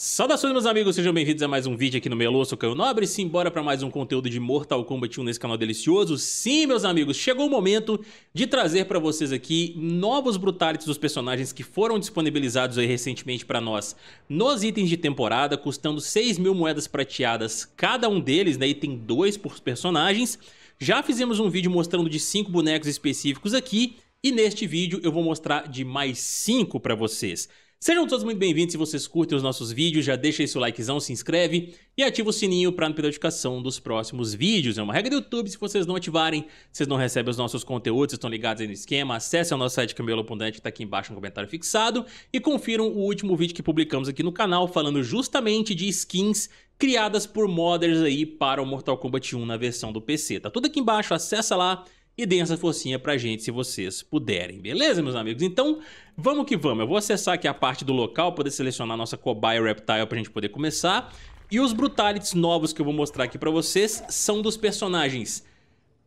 Saudações meus amigos, sejam bem-vindos a mais um vídeo aqui no Melô, sou Caio Nobre e simbora para mais um conteúdo de Mortal Kombat 1 nesse canal delicioso. Sim, meus amigos, chegou o momento de trazer para vocês aqui novos brutalities dos personagens que foram disponibilizados aí recentemente para nós nos itens de temporada, custando 6 mil moedas prateadas cada um deles, né, e tem dois por personagens. Já fizemos um vídeo mostrando de 5 bonecos específicos aqui e neste vídeo eu vou mostrar de mais 5 para vocês. Sejam todos muito bem-vindos. Se vocês curtem os nossos vídeos, já deixa aí seu likezão, se inscreve e ativa o sininho para não perder a notificação dos próximos vídeos. É uma regra do YouTube, se vocês não ativarem, vocês não recebem os nossos conteúdos, estão ligados aí no esquema. Acesse o nosso site camelo.net, que está aqui embaixo no comentário fixado e confiram o último vídeo que publicamos aqui no canal falando justamente de skins criadas por modders aí para o Mortal Kombat 1 na versão do PC. Tá tudo aqui embaixo, acessa lá e deem essa forcinha pra gente se vocês puderem, beleza, meus amigos? Então, vamos que vamos. Eu vou acessar aqui a parte do local, poder selecionar nossa cobaia reptile pra gente poder começar. E os brutalities novos que eu vou mostrar aqui pra vocês são dos personagens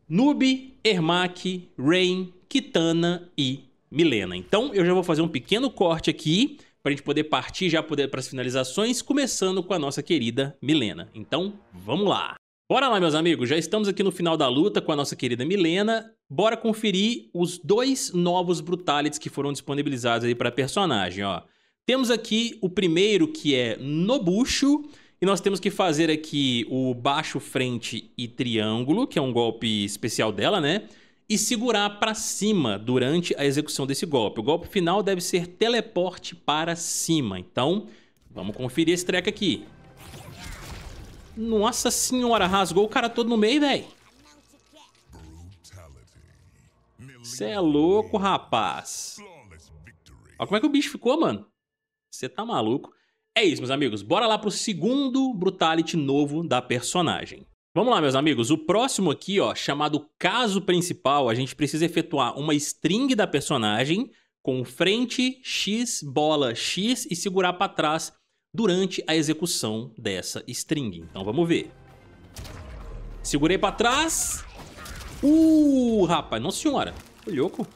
Noob, Ermac, Rain, Kitana e Milena. Então, eu já vou fazer um pequeno corte aqui pra gente poder partir já para as finalizações, começando com a nossa querida Milena. Então, vamos lá! Bora lá, meus amigos, já estamos aqui no final da luta com a nossa querida Milena. Bora conferir os dois novos Brutalities que foram disponibilizados aí para personagem, ó. Temos aqui o primeiro que é Nobucho, e nós temos que fazer aqui o baixo, frente e triângulo, que é um golpe especial dela, né? E segurar para cima durante a execução desse golpe. O golpe final deve ser teleporte para cima, então vamos conferir esse treco aqui. Nossa senhora, rasgou o cara todo no meio, velho. Você é louco, rapaz. Olha como é que o bicho ficou, mano. Você tá maluco. É isso, meus amigos. Bora lá pro segundo Brutality novo da personagem. Vamos lá, meus amigos. O próximo aqui, ó, chamado Caso Principal, a gente precisa efetuar uma string da personagem com frente, X, bola, X e segurar para trás durante a execução dessa string. Então vamos ver. Segurei pra trás. Uh, rapaz, nossa senhora. Ô, louco.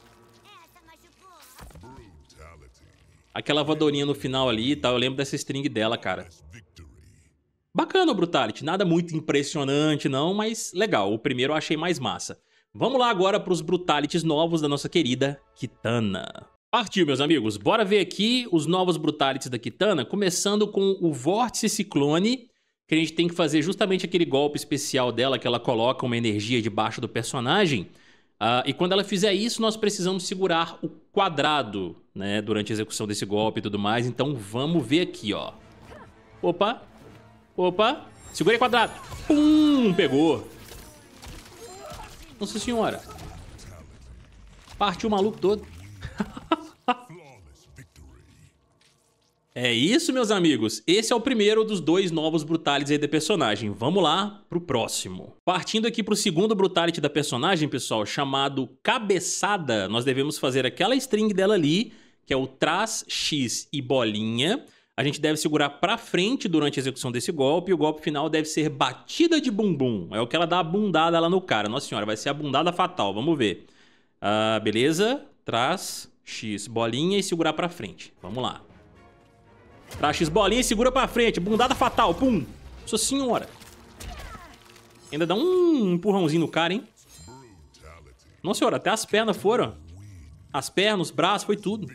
Aquela voadorinha no final ali e tá? tal, eu lembro dessa string dela, cara. Bacana o Brutality, nada muito impressionante não, mas legal, o primeiro eu achei mais massa. Vamos lá agora para os Brutalities novos da nossa querida Kitana. Partiu, meus amigos. Bora ver aqui os novos Brutalities da Kitana, começando com o Vórtice Ciclone, que a gente tem que fazer justamente aquele golpe especial dela, que ela coloca uma energia debaixo do personagem. Uh, e quando ela fizer isso, nós precisamos segurar o quadrado, né, durante a execução desse golpe e tudo mais. Então vamos ver aqui, ó. Opa, opa, segurei quadrado. Pum, pegou. Nossa senhora. Partiu o maluco todo. é isso, meus amigos. Esse é o primeiro dos dois novos Brutalities aí da personagem. Vamos lá pro próximo. Partindo aqui pro segundo Brutality da personagem, pessoal, chamado Cabeçada. Nós devemos fazer aquela string dela ali, que é o trás, X e bolinha. A gente deve segurar para frente durante a execução desse golpe e o golpe final deve ser batida de bumbum. É o que ela dá a bundada lá no cara. Nossa senhora, vai ser a bundada fatal, vamos ver. Ah, beleza? Trás X bolinha e segurar pra frente. Vamos lá. Trás X bolinha e segura pra frente. Bundada fatal. Pum. Sua senhora. Ainda dá um empurrãozinho no cara, hein? Nossa senhora, até as pernas foram. As pernas, os braços, foi tudo.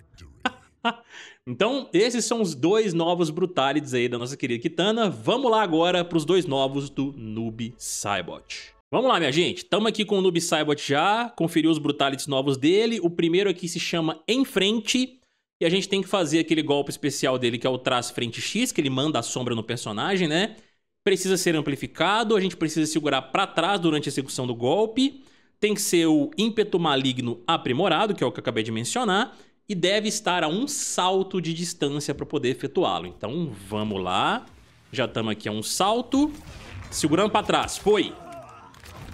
então, esses são os dois novos Brutalities aí da nossa querida Kitana. Vamos lá agora pros dois novos do Noob Cybot. Vamos lá, minha gente. Tamo aqui com o Noob Saibot já, conferiu os brutalities novos dele. O primeiro aqui se chama Em Frente. E a gente tem que fazer aquele golpe especial dele, que é o traço frente X, que ele manda a sombra no personagem, né? Precisa ser amplificado, a gente precisa segurar para trás durante a execução do golpe. Tem que ser o ímpeto maligno aprimorado, que é o que eu acabei de mencionar. E deve estar a um salto de distância para poder efetuá-lo. Então, vamos lá. Já estamos aqui a um salto. Segurando para trás. Foi!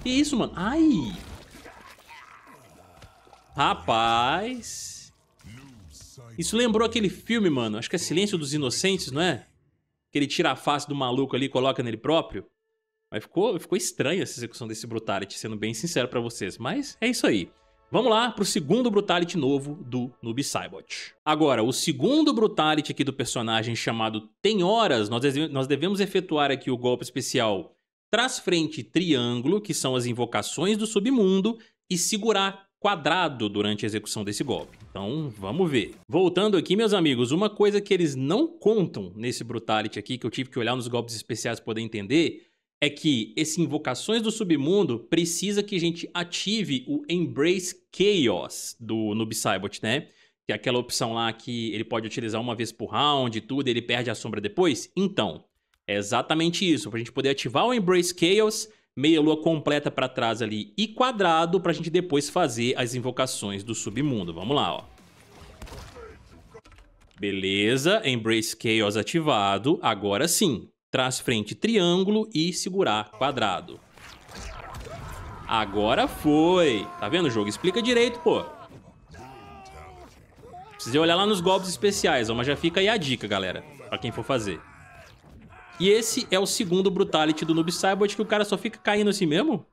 Que isso, mano? Ai! Rapaz! Isso lembrou aquele filme, mano. Acho que é Silêncio dos Inocentes, não é? Que ele tira a face do maluco ali e coloca nele próprio. Mas ficou, ficou estranha essa execução desse Brutality, sendo bem sincero pra vocês. Mas é isso aí. Vamos lá pro segundo Brutality novo do Noob Saibot. Agora, o segundo Brutality aqui do personagem chamado Tem Horas, nós, nós devemos efetuar aqui o golpe especial Traz frente triângulo, que são as invocações do submundo, e segurar quadrado durante a execução desse golpe. Então, vamos ver. Voltando aqui, meus amigos, uma coisa que eles não contam nesse Brutality aqui, que eu tive que olhar nos golpes especiais para poder entender, é que esse Invocações do Submundo precisa que a gente ative o Embrace Chaos do Noob né? Que é aquela opção lá que ele pode utilizar uma vez por round e tudo, e ele perde a sombra depois. Então, é exatamente isso, para a gente poder ativar o Embrace Chaos, meia lua completa para trás ali e quadrado, para a gente depois fazer as invocações do submundo. Vamos lá, ó. Beleza, Embrace Chaos ativado. Agora sim, traz frente triângulo e segurar quadrado. Agora foi. Tá vendo o jogo? Explica direito, pô. Precisa olhar lá nos golpes especiais, ó, mas já fica aí a dica, galera, pra quem for fazer. E esse é o segundo Brutality do Noob Cyborg, que o cara só fica caindo assim mesmo?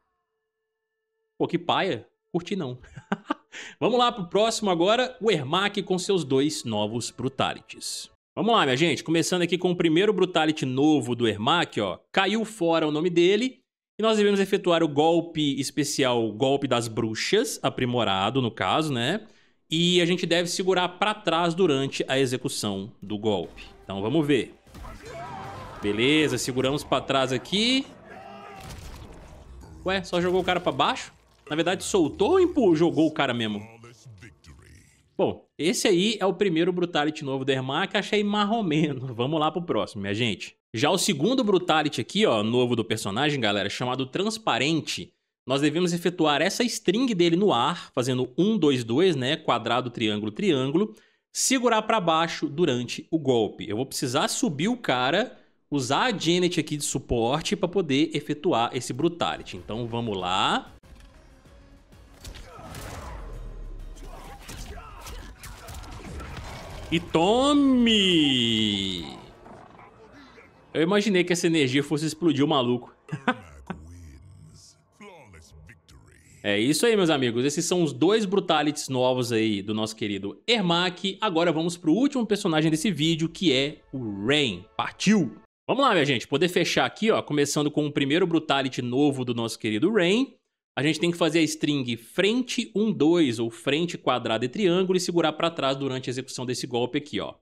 Pô, que paia. Curti não. Vamos lá pro próximo agora, o Ermac com seus dois novos Brutalities. Vamos lá, minha gente. Começando aqui com o primeiro Brutality novo do Ermac, ó. Caiu fora o nome dele. E nós devemos efetuar o golpe especial, golpe das bruxas, aprimorado no caso, né? E a gente deve segurar para trás durante a execução do golpe. Então vamos ver. Beleza, seguramos pra trás aqui. Ué, só jogou o cara pra baixo? Na verdade, soltou ou empurrou, jogou o cara mesmo? Bom, esse aí é o primeiro Brutality novo do Ermac, achei marromeno. Vamos lá pro próximo, minha gente. Já o segundo Brutality aqui, ó, novo do personagem, galera, chamado Transparente. Nós devemos efetuar essa string dele no ar, fazendo 1, 2, 2, né, quadrado, triângulo, triângulo, segurar para baixo durante o golpe. Eu vou precisar subir o cara usar a Janet aqui de suporte para poder efetuar esse Brutality. Então vamos lá. E tome! Eu imaginei que essa energia fosse explodir o maluco. é isso aí, meus amigos. Esses são os dois Brutalities novos aí do nosso querido Ermac. Agora vamos pro último personagem desse vídeo, que é o Rain. Partiu! Vamos lá, minha gente, poder fechar aqui, ó, começando com o primeiro Brutality novo do nosso querido Rain. A gente tem que fazer a string frente 1, 2 ou frente quadrada e triângulo e segurar para trás durante a execução desse golpe aqui, ó.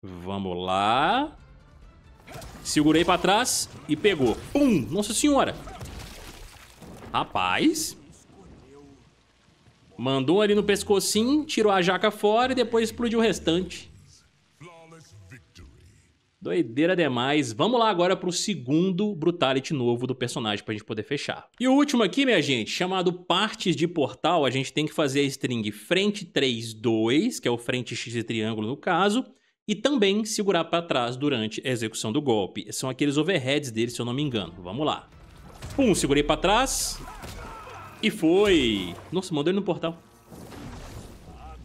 Vamos lá. Segurei para trás e pegou. Pum! Nossa senhora! Rapaz. Mandou ali no pescocinho, tirou a jaca fora e depois explodiu o restante. Doideira demais. Vamos lá agora pro segundo brutality novo do personagem pra gente poder fechar. E o último aqui, minha gente, chamado partes de portal, a gente tem que fazer a string frente 3, 2, que é o frente x e triângulo no caso, e também segurar para trás durante a execução do golpe. São aqueles overheads dele, se eu não me engano. Vamos lá. Pum, segurei para trás. E foi. Nossa, mandou ele no portal.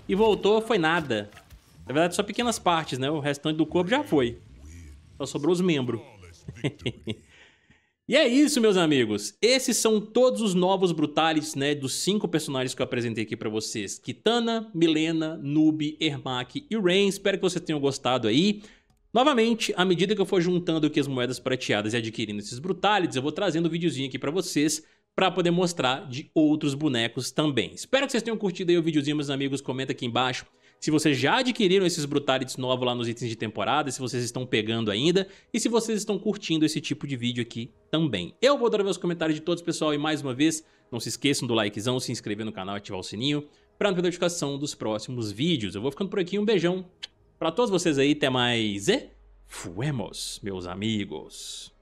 E voltou, foi nada. Na verdade, só pequenas partes, né? O restante do corpo já foi. Só sobrou os membros. e é isso, meus amigos. Esses são todos os novos brutales, né, dos cinco personagens que eu apresentei aqui para vocês. Kitana, Milena, Noob, Ermac e Rain. Espero que vocês tenham gostado aí. Novamente, à medida que eu for juntando aqui as moedas prateadas e adquirindo esses brutalities, eu vou trazendo um videozinho aqui para vocês para poder mostrar de outros bonecos também. Espero que vocês tenham curtido aí o videozinho, meus amigos. Comenta aqui embaixo se vocês já adquiriram esses brutalities novos lá nos itens de temporada, se vocês estão pegando ainda e se vocês estão curtindo esse tipo de vídeo aqui também. Eu vou adorar ver os comentários de todos, pessoal, e mais uma vez, não se esqueçam do likezão, se inscrever no canal e ativar o sininho para não perder notificação dos próximos vídeos. Eu vou ficando por aqui, um beijão para todos vocês aí, até mais e fuemos, meus amigos.